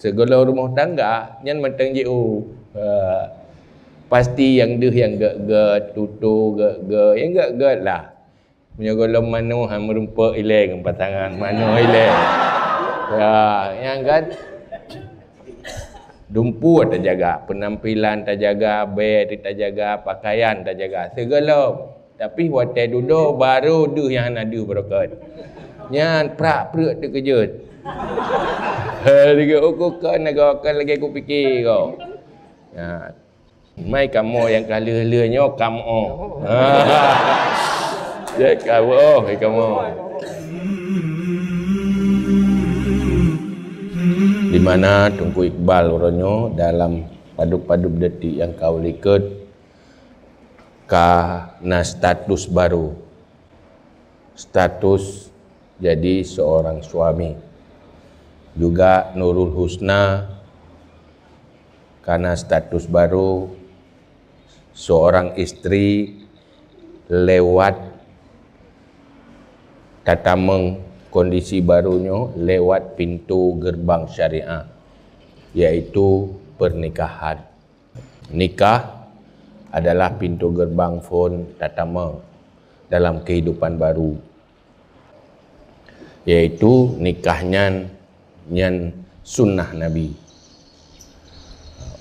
segolong rumah tangga nyen mateng je uh, eh, pasti yang deh yang gak-gak tutu gak-gak yang gak-gak lah punya golong mana hang merumpa ileng empat tangan mana ileng ya yang kan dumpu tak jaga penampilan tak jaga bayar tak jaga pakaian tak jaga segala tapi waktu duduk baru duh yang nak duh berokat yang prak prak tu kerja dia kata, oh kau kan nak akan lagi aku fikir kau. Ha. Mai kamu yang kala-halanya, kamu. Ha. Dia kata, oh, mai kamu. Di mana Tunku Iqbal ronyo dalam padup-padup detik yang kau likut karena status baru status jadi seorang suami juga Nurul Husna karena status baru seorang istri lewat datang kondisi barunya lewat pintu gerbang syariah yaitu pernikahan nikah adalah pintu gerbang phone datama dalam kehidupan baru yaitu nikahnya yang sunnah Nabi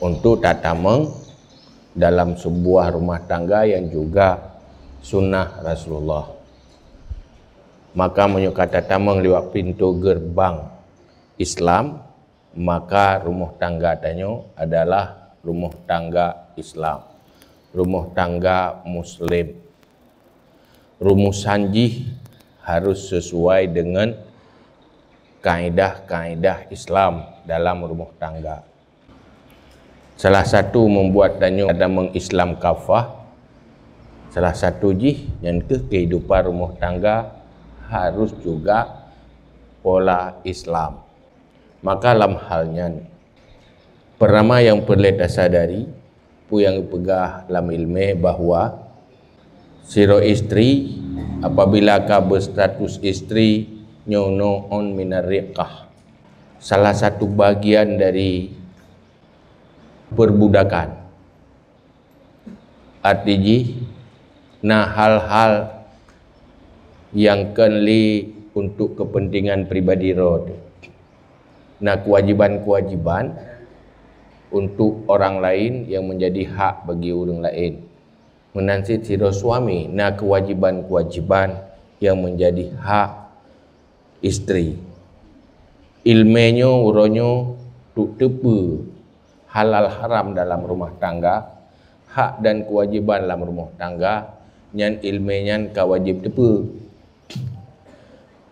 untuk tata meng dalam sebuah rumah tangga yang juga sunnah Rasulullah maka tata meng lewat pintu gerbang Islam maka rumah tangga tanya adalah rumah tangga Islam rumah tangga Muslim rumus sanjih harus sesuai dengan kaedah-kaedah Islam dalam rumah tangga. Salah satu membuat tanya ada mengislam kafah. Salah satu jih yang ke kehidupan rumah tangga harus juga pola Islam. Maka dalam halnya ni. Pertama yang perlu dasar dari pu yang pegah dalam ilmu bahawa siro istri apabila kau berstatus istri Nyono on minarikah? salah satu bagian dari perbudakan artinya nah hal-hal yang kenli untuk kepentingan pribadi rod nah kewajiban-kewajiban untuk orang lain yang menjadi hak bagi orang lain menansi siro suami nah kewajiban-kewajiban yang menjadi hak Istri, ilmenyo uronyo tuk tepe halal haram dalam rumah tangga hak dan kewajiban dalam rumah tangga nyan ilme nyan kewajib tepe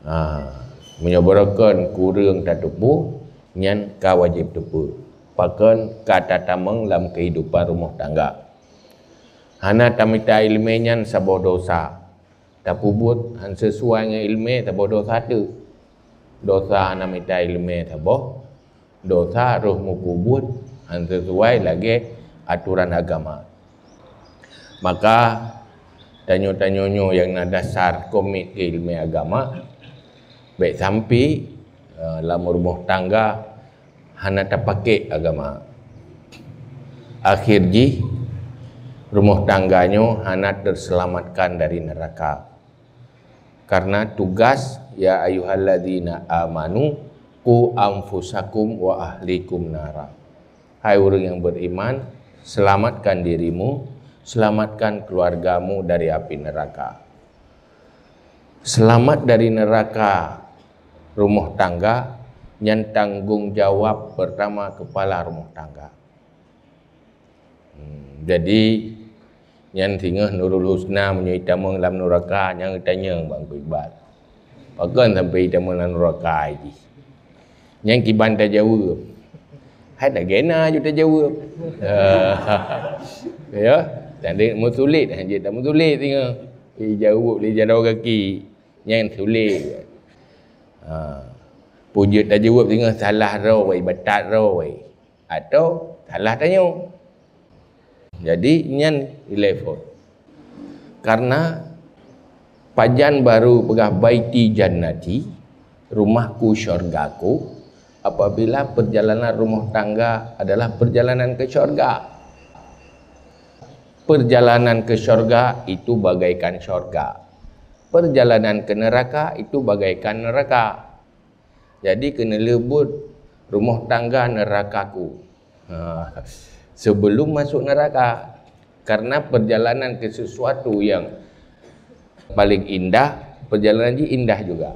ha menyebarkan kurung tatupu nyan kewajib tepe pakan kata tameng dalam kehidupan rumah tangga hana tamita ilme nyan sabo dosa tak bubut han sesuai dengan ilmu tak bodoh satu dosa nak minta ilmu tak boh dosa roh mu han sesuai lagi aturan agama maka tanya tanyonyo yang na dasar komit ke ilmu agama baik sampai dalam uh, eh, rumah tangga hana tak pakai agama akhir rumah tangganya hana terselamatkan dari neraka karena tugas ya ayyuhalladzina amanu ku anfusakum wa ahlikum nara. Hai orang yang beriman, selamatkan dirimu, selamatkan keluargamu dari api neraka. Selamat dari neraka rumah tangga yang tanggung jawab pertama kepala rumah tangga. Hmm, jadi yang tinggal Nurul Husna punya itama dalam neraka yang tanya bang ibad, bagan sampai itama dalam neraka ini ya, yang kibat ha. tak jawab Hai dah gena je tak jawab ya dan dia mau sulit dia tak mau sulit tinggal dia jawab boleh jalan kaki yang sulit ha pun dia tak jawab tinggal salah roh ibadat roh atau salah tanya jadi ini nyen level. Karena pajan baru pegah baiti jannati, rumahku syurgaku, apabila perjalanan rumah tangga adalah perjalanan ke syurga. Perjalanan ke syurga itu bagaikan syurga. Perjalanan ke neraka itu bagaikan neraka. Jadi kena lebut rumah tangga nerakaku. Ha sebelum masuk neraka karena perjalanan ke sesuatu yang paling indah perjalanan ini indah juga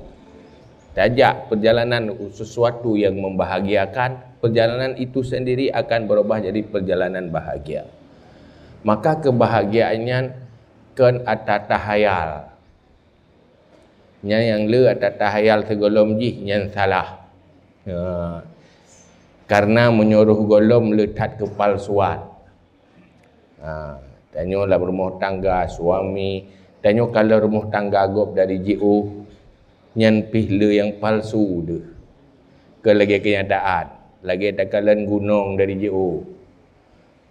tajak perjalanan sesuatu yang membahagiakan perjalanan itu sendiri akan berubah jadi perjalanan bahagia maka kebahagiaannya kan atas tahayal yang le atas tahayal segolom ji nya salah ha karena menyuruh golom letak kepal suat. Ha, lah rumah tangga suami, tanya kalau rumah tangga gop dari Jo, yang pihle yang palsu deh. Ke lagi kenyataan, lagi ada kalan gunung dari Jo,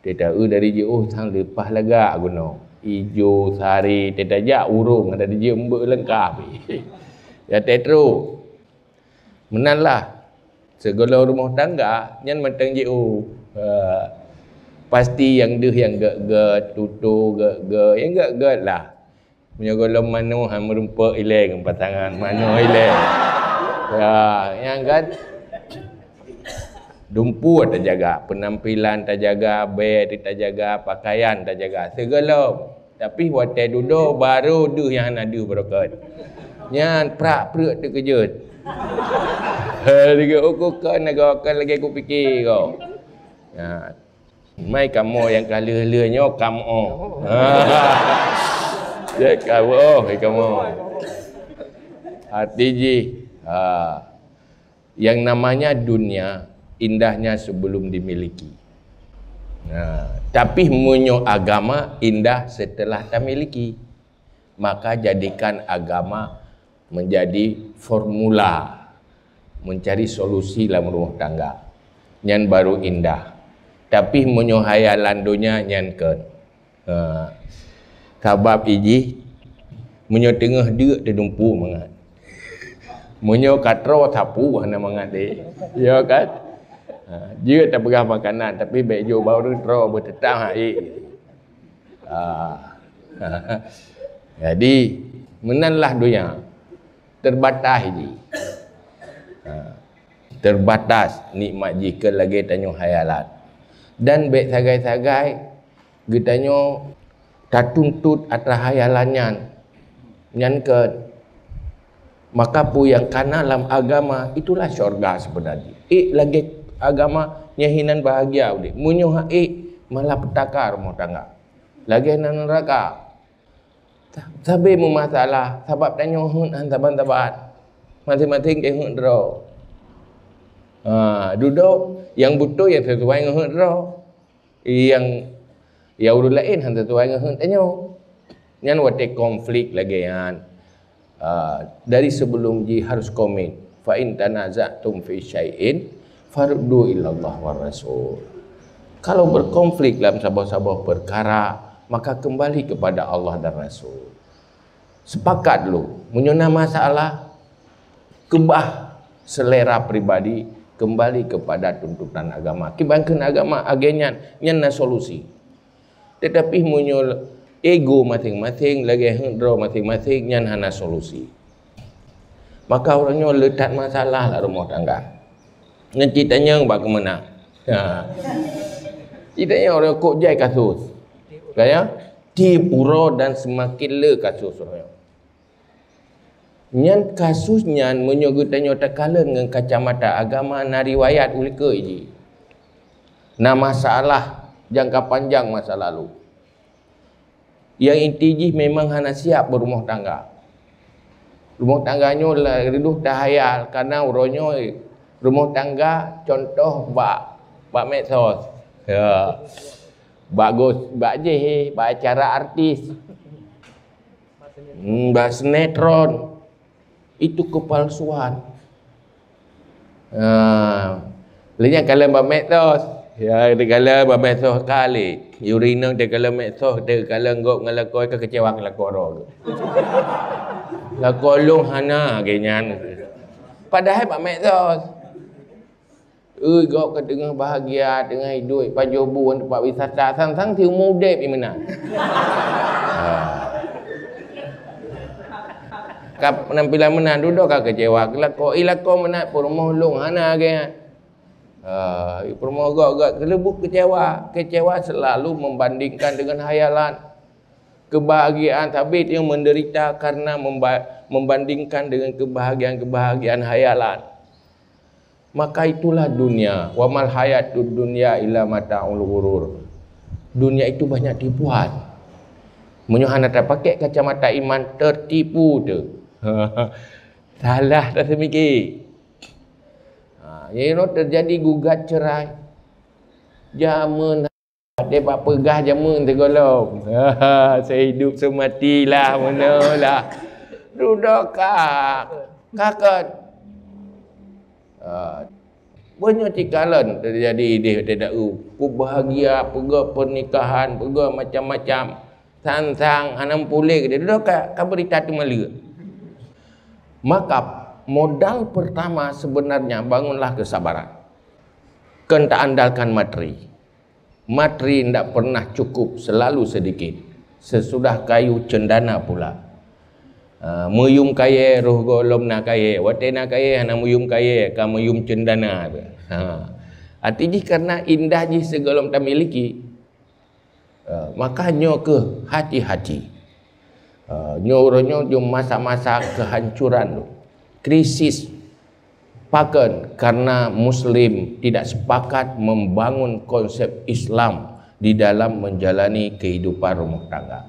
Dia tahu dari Jo sang lepas lagi gunung. Ijo sari, dia tak jak urung, ada dia lengkap. Ya tetro. Menanlah, Segala rumah tangga nyen mateng je uh, pasti yang deh yang gak gak tutu gak gak yang gak gak lah punya golong mana han merumpa ileng empat tangan mana ileng ya yang kan dumpu ada jaga penampilan tak jaga bed tak jaga pakaian tak jaga segala tapi waktu duduk baru deh yang nak deh berokat nyen prak prak tu kejut dia kata, oh kau kan nak kawakan lagi aku fikir kau. Ya. Ha. Mai kamu yang kala-lanya, kamu. Ha. Dia kata, oh, mai kamu. Hati je. Ha. Yang namanya dunia, indahnya sebelum dimiliki. Ha. Tapi punya agama indah setelah tak miliki. Maka jadikan agama menjadi Formula mencari solusi dalam rumah tangga yang baru indah tapi menyohaya landunya yang ke uh, kabab iji menyoh tengah dia dumpu mengat menyoh katro tapu hana mengat dia ya kan ha, dia tak pegang makanan tapi baik jauh baru tro bertetang hari uh, eh. ha, jadi menanlah dunia terbatas iji Ha. terbatas nikmat jika lagi tanya hayalan dan baik sagai-sagai gitanya tak tuntut atas khayalannya nyankan maka pu yang kana dalam agama itulah syurga sebenarnya eh lagi agama nyahinan bahagia udik munyuh eh malah petaka rumah tangga lagi nan neraka sabe mu masalah sebab tanyo hun antaban-taban masing-masing kena draw. Ha, duduk yang butuh yang sesuai dengan draw. Yang yang urut lain hang sesuai dengan tanya. Nyan wate konflik lagi ha. ha, dari sebelum ji harus komen. fa'in in tanaza'tum fi syai'in fardu ilallah war rasul. Kalau berkonflik dalam sabah-sabah perkara, maka kembali kepada Allah dan Rasul. Sepakat lu, menyuna masalah, kembah selera pribadi kembali kepada tuntutan agama kibangkeun agama agenya nyana solusi tetapi munyul ego masing-masing lagi hendro masing-masing nyan hana solusi maka orangnya letak masalah lah rumah tangga dan ceritanya bagaimana ha. ceritanya orang kok jai kasus kaya tipuro dan semakin le kasus orangnya Nyan kasus nyan menyogut tanya takala dengan kacamata agama na riwayat ke iji. Na masalah jangka panjang masa lalu. Yang intiji memang hana siap berumah tangga. Rumah tangganya lah riduh tahayal karena uronyo rumah tangga contoh bak bak medsos. Ya. Bagus, bak je, bak acara artis. Hmm, bak sinetron itu kepalsuan. Ha. Lainnya kalau mbak metos, ya dia kalau mbak metos kali. Yurina dia kalau metos, dia kalau ngok ngelakoi ke kecewa ngelakoro. Lakolong hana kenyan. Padahal mbak metos. Ui, kau ketengah bahagia dengan hidup Pak Jobu tempat wisata Sang-sang si umur dek ni menang ha kap penampilan mena duduk kak kecewa ilah eh ilako menat perumah lung hana ge ha ah, uh, perumah gak-gak kelebu kecewa kecewa selalu membandingkan dengan hayalan kebahagiaan tapi dia menderita karena memba- membandingkan dengan kebahagiaan-kebahagiaan hayalan maka itulah dunia wamal hayat dunia ila mataul ghurur dunia itu banyak tipuan Menyuhana tak pakai kacamata iman tertipu tu. Salah tak semikir. Ha, you know, terjadi gugat cerai. Jaman ada lah. buat pegah jaman tergolong. Saya hidup sematilah mana lah. Duduk kak. Kakak. Ha, banyak cikalan lah terjadi di Tidakku. bahagia pega pernikahan, pega macam-macam. Sang-sang, anak pulih. Duduk kak, kak berita tu malu maka modal pertama sebenarnya bangunlah kesabaran kena andalkan materi materi tidak pernah cukup selalu sedikit sesudah kayu cendana pula uh, ah, muyum kaya roh golom nak kaya watena kaya nak muyum kaya ka muyum cendana ha. artinya karena indah ji segolom tak miliki uh, maka nyoke hati-hati Ah, nyuruhnya di masa-masa kehancuran tu krisis pakan karena muslim tidak sepakat membangun konsep Islam di dalam menjalani kehidupan rumah tangga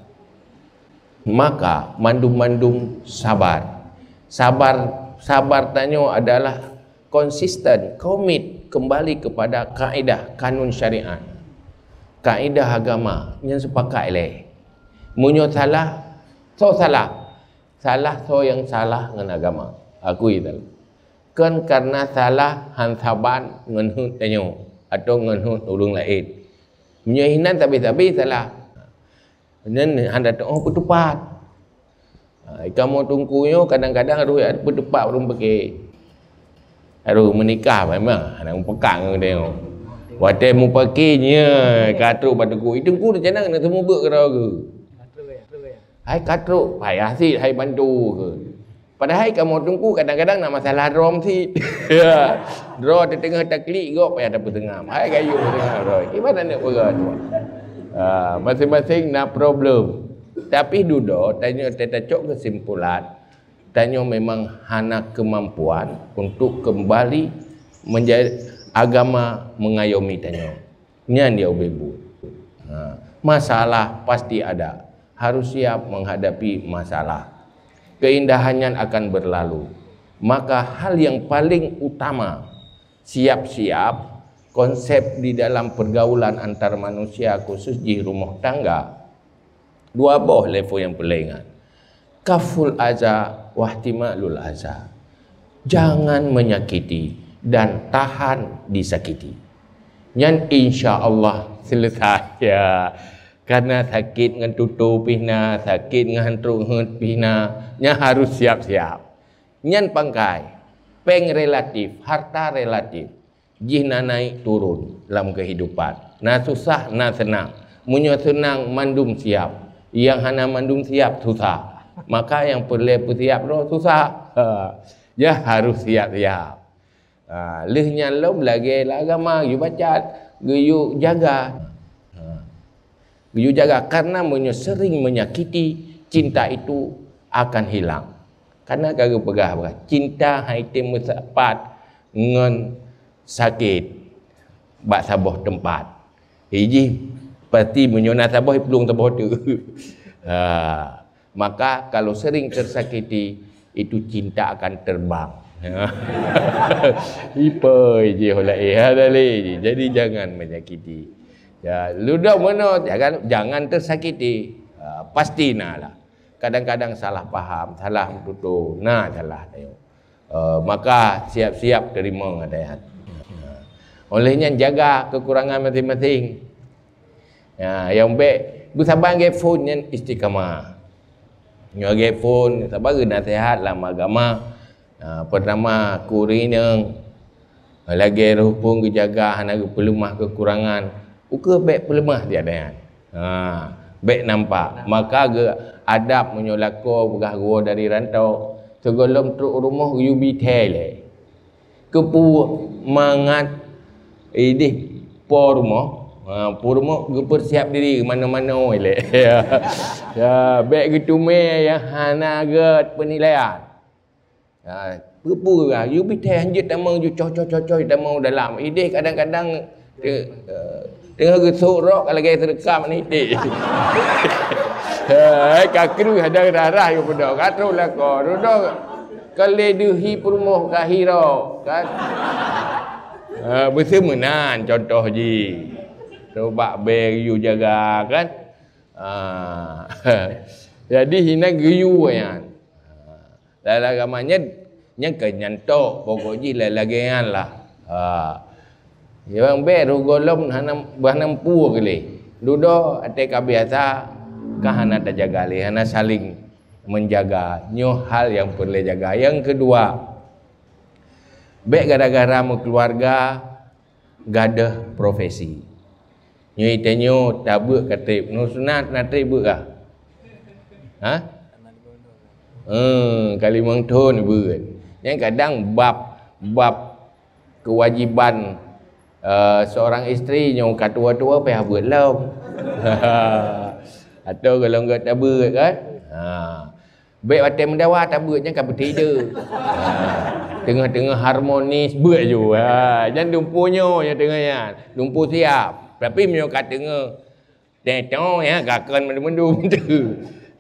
maka mandum-mandum sabar sabar sabar tanya adalah konsisten komit kembali kepada kaedah kanun syariat kaedah agama yang sepakat leh munyo salah so salah salah so yang salah dengan agama aku itu kan karena salah han saban ngenhun tanyo atau ngenhun ulung lain menyihinan tapi tapi salah dan han datang oh ketupat ha, Ika mau yo kadang-kadang aduh ada berdepak belum pergi aduh menikah memang anak ha, pekang kau tengok wadai mu pakinya katru pada ku itu ku rencana kena semua buat kerau Hai katruk payah si hai bantu ke. Padahal kamu tunggu kadang-kadang nak masalah rom si. Ya. Dro di tengah tak klik go payah dapat tengah. Hai kayu tengah dro. Gimana nak berat tu? Ha, masing-masing nak problem. Tapi duda tanya tata cok kesimpulan. Tanya memang hana kemampuan untuk kembali menjadi agama mengayomi tanya. Nian dia ubebu. Ha. Masalah pasti ada harus siap menghadapi masalah. Keindahannya akan berlalu. Maka hal yang paling utama siap-siap konsep di dalam pergaulan antar manusia khusus di rumah tangga dua boh level yang pelengat kaful aza wahtimalul aja. jangan menyakiti dan tahan disakiti yang insya Allah selesai ya karena sakit dengan tutup pina, sakit dengan hantu hut pina, nya harus siap-siap. Nyan pangkai, peng relatif, harta relatif. Jina naik turun dalam kehidupan. Na susah, na senang. Munya senang, mandum siap. Yang hana mandum siap, susah. Maka yang perlu pun siap, lo susah. ya harus siap-siap. Ha, lehnya lom lagi, lagama, lah you baca, you jaga. You jaga karena sering menyakiti cinta itu akan hilang. Karena gara pegah berat. Cinta haitim mesepat dengan sakit. Bak sabah tempat. Iji pasti menyona sabah pelung sabah tu. ha. Maka kalau sering tersakiti itu cinta akan terbang. Ipoi je hola eh ha, dali. Jadi jangan menyakiti. Ya, ludah mana jangan jangan tersakiti. Uh, pasti nah lah. Kadang-kadang salah faham, salah betul. Nah salah tayo. Ha, uh, maka siap-siap terima kata ya. Ha. olehnya jaga kekurangan masing-masing. Ya, yang baik Gue sabar nge phone yang istiqamah. Nyo nge phone sabar ge nasihat lah, agama. Uh, pertama kurinya lagi rupung ke jaga anak ke pelumah kekurangan uke baik pelemah dia ada yang ha, baik nampak maka ke adab menyolako begah gua dari rantau segolom truk rumah yubi tele kepu mangat idih por rumah ha, por rumah ke persiap diri mana-mana oleh ya ya baik ketume ya hana ke penilaian ha, ya, Pupu ke lah. You be tell hanjit tamang you cocok-cocok tamang dalam. Ideh kadang-kadang eh, Dengar gesuk rok kalau gaya terdekam ni. Hei, kakru ada darah yang pada. Katru lah kau. Rudah keleduhi pulmuh kahiro. Kat... Uh, bersemenan contoh je. Sebab beriu jaga kan. Ha. Jadi hina geriu kan. Ha. Lala gamanya yang kenyantok. Pokoknya lala gengan lah. Haa. Uh. Yang ber rugolom hanam bahanam puo kali. Dudo ate kabiasa kahana ta jaga li hana saling menjaga nyu hal yang perlu jaga. Yang kedua Bek gara-gara mu keluarga gada profesi. Nyu ite nyu tabu kate nu sunat na tribu ka. Ha? Hmm, kalimang tu ni Yang kadang bab bab kewajiban uh, seorang isteri yang katua-tua pergi buat lau atau kalau enggak tabut kan ha. baik batin mendawa kau kan bertida tengah-tengah harmonis buat je ha. dan lumpuhnya yang tengah ya. lumpuh siap tapi punya kat tengah tetong ya gakan mendu-mendu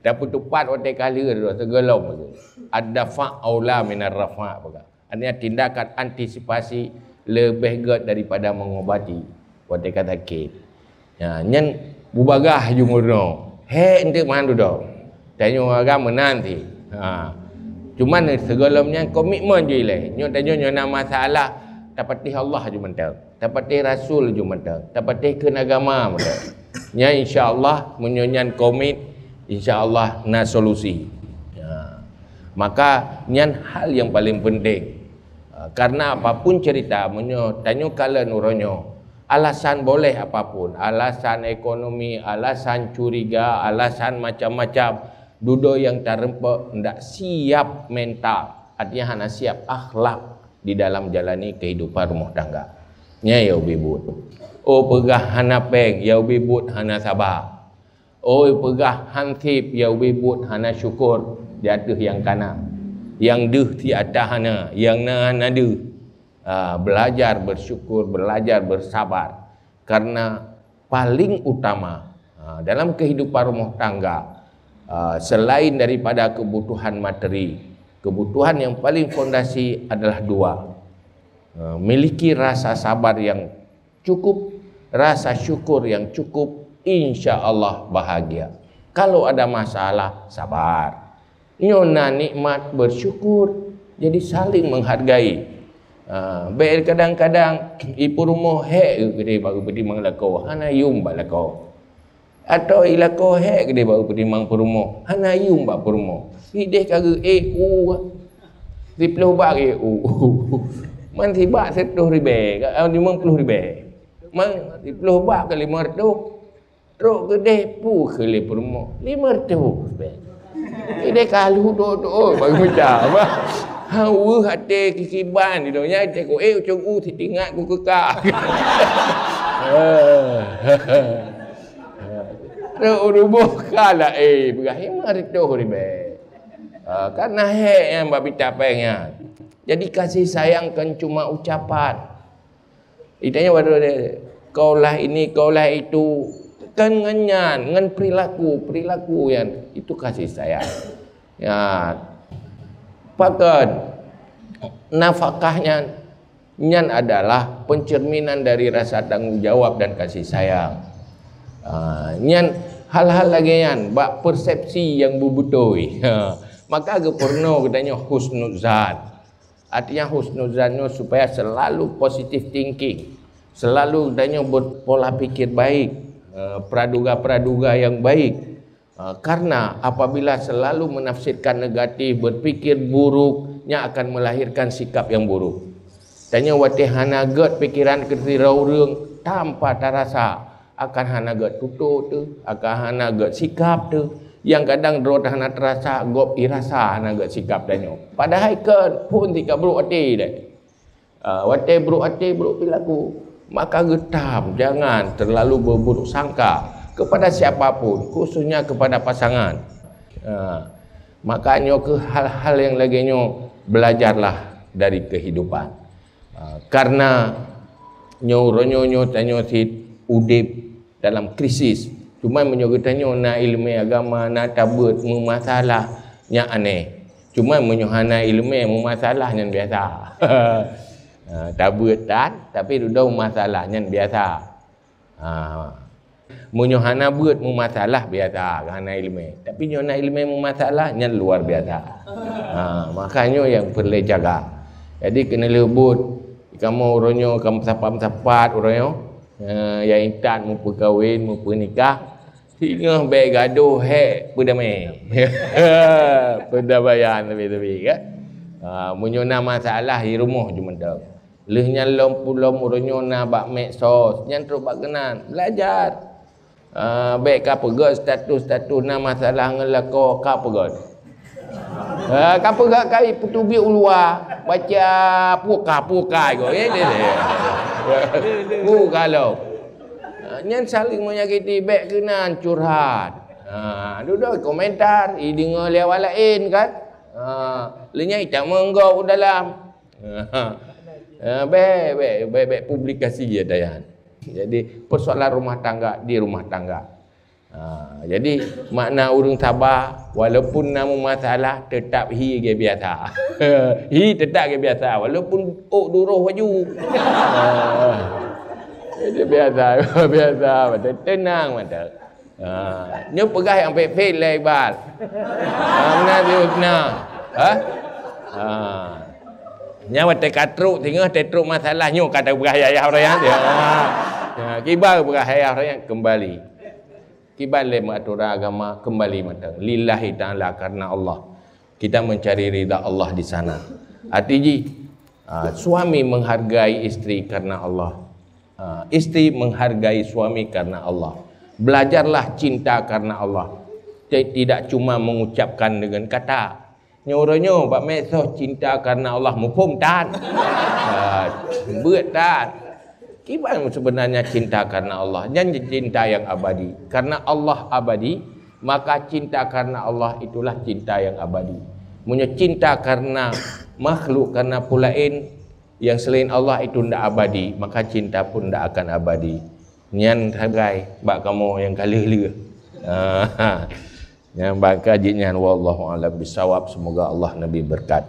tak pun tepat orang kali tu segelom tu ada fa'aula minar rafa' apa ada tindakan antisipasi lebih god daripada mengobati buat kata ke ya nyen bubagah jumurno he ente man do tanyo agama nanti ha cuma segalanya komitmen je ile nyo tanyo nyo nama masalah di Allah je menta di rasul je menta di ke agama menta nya insyaallah menyonyan komit insyaallah na solusi ya. maka nyan hal yang paling penting karena apapun cerita menyo tanyo kala nuronyo alasan boleh apapun alasan ekonomi alasan curiga alasan macam-macam dudo yang tarempo ndak siap mental artinya hana siap akhlak di dalam jalani kehidupan rumah tangga nya ya, ya bibut oh pegah hana peg ya bibut hana sabar oh pegah hansip ya bibut hana syukur jatuh yang kanan yang duh ti atahana yang na nadu uh, ah, belajar bersyukur belajar bersabar karena paling utama uh, dalam kehidupan rumah tangga uh, selain daripada kebutuhan materi kebutuhan yang paling fondasi adalah dua uh, miliki rasa sabar yang cukup rasa syukur yang cukup insyaallah bahagia kalau ada masalah sabar nyona nikmat bersyukur jadi saling menghargai uh, kadang-kadang ipu rumah hek gede baru pertimbang lako hana yum ba lako atau ilako hek gede baru pertimbang perumo hana yum ba perumo sideh kare e eh, u ah. triple bar e u man tiba 10 ribe ka 50 ribe man triple bar ke 500 Rok gede pu ke le permo. Lima tu. Ini kalau doh doh baru eh, macam Hawa hati kikiban dia nya dia ko eh ucung u ti tingat ku keka. Ro rubuh kala eh Ibrahim ari doh ri be. Ah ha, kan yang babi tapengnya. Jadi kasih sayang kan cuma ucapan. Itanya waduh dia kaulah ini kaulah itu kan ngenyan ngen perilaku perilaku yang itu kasih sayang ya pakai nafkahnya nyan adalah pencerminan dari rasa tanggung jawab dan kasih sayang uh, nyan hal-hal lagi nyan bak persepsi yang bubutoi ha. maka agak porno katanya husnuzan artinya husnuzannya supaya selalu positif thinking selalu katanya berpola pikir baik Eh, praduga-praduga yang baik eh, karena apabila selalu menafsirkan negatif berfikir buruknya akan melahirkan sikap yang buruk tanya wati hanagat pikiran kerti raureung tanpa terasa akan hanagat tutuk tu akan hanagat sikap tu yang kadang drot hana terasa gop irasa hanagat sikap tanya padahal ikan pun tidak buruk hati dah Uh, eh, wate bro ate bro pilaku maka getam jangan terlalu berburuk sangka kepada siapapun khususnya kepada pasangan ha. maka nyok ke hal-hal yang lagi nyok belajarlah dari kehidupan ha. karena nyok ronyo nyok tanyo si udip dalam krisis cuma menyo tanyo na ilmu agama na tabut memasalah nya aneh cuma nyok hana ilmu memasalah nyan biasa Ha, tak tabutan tapi duduk masalahnya biasa. Ha. Menyohana buat mu masalah biasa kerana ilmu. Tapi nyohana ilmu mu masalahnya luar biasa. Ha. makanya yang perlu jaga. Jadi kena lebut kamu urunyo kamu sapam-sapat urunyo uh, ha, yang intan mu perkahwin mu pernikah Hingga baik gaduh he pada mai. Pada lebih-lebih kan. Ah uh, masalah di rumah cuma dah. Lihnya nyalong pula murunyo na bak medsos. Yang teruk bak kenan. Belajar. Uh, baik kapa gak status-status na masalah ngelako kapa gak. Uh, kapa gak kai putubi ha, ulua. Baca puka puka go. Ya dia dia. kalau. Uh, ha, yang saling menyakiti baik kenan curhat. Ha, duduk komentar, i dengar lewat lain kan. Ha, lenyai tak menggau dalam. baik-baik ah, baik publikasi dia Dayan. Jadi persoalan rumah tangga di rumah tangga. Ha, jadi makna urung sabar walaupun namu masalah tetap hi ke biasa. hi tetap ke biasa walaupun ok duruh waju. Ah, lah, ha, dia biasa biasa mata tenang mata. Ha, nyo pegah yang pe pe lebar. mana dia nak? Nyawa terkatruk tinggal terkatruk masalah nyu kata berahaya ayah orang yang dia. Ya, kibar berahaya ayah orang yang kembali. kibal le mengatur agama kembali matang. Lillahi ta'ala karena Allah. Kita mencari ridha Allah di sana. Artiji, ah, suami menghargai isteri karena Allah. Ah, isteri menghargai suami karena Allah. Belajarlah cinta karena Allah. Tidak cuma mengucapkan dengan kata, Nyoronyo Pak Mesoh cinta karena Allah mufum tan. Ha, Buat tan. Kiban sebenarnya cinta karena Allah. Nyanyi cinta yang abadi. Karena Allah abadi, maka cinta karena Allah itulah cinta yang abadi. Munyo cinta karena makhluk karena pulain yang selain Allah itu tidak abadi, maka cinta pun tidak akan abadi. Nian tagai bak kamu yang kali-kali yang baik kajinya wallahu alam bisawab semoga Allah Nabi berkat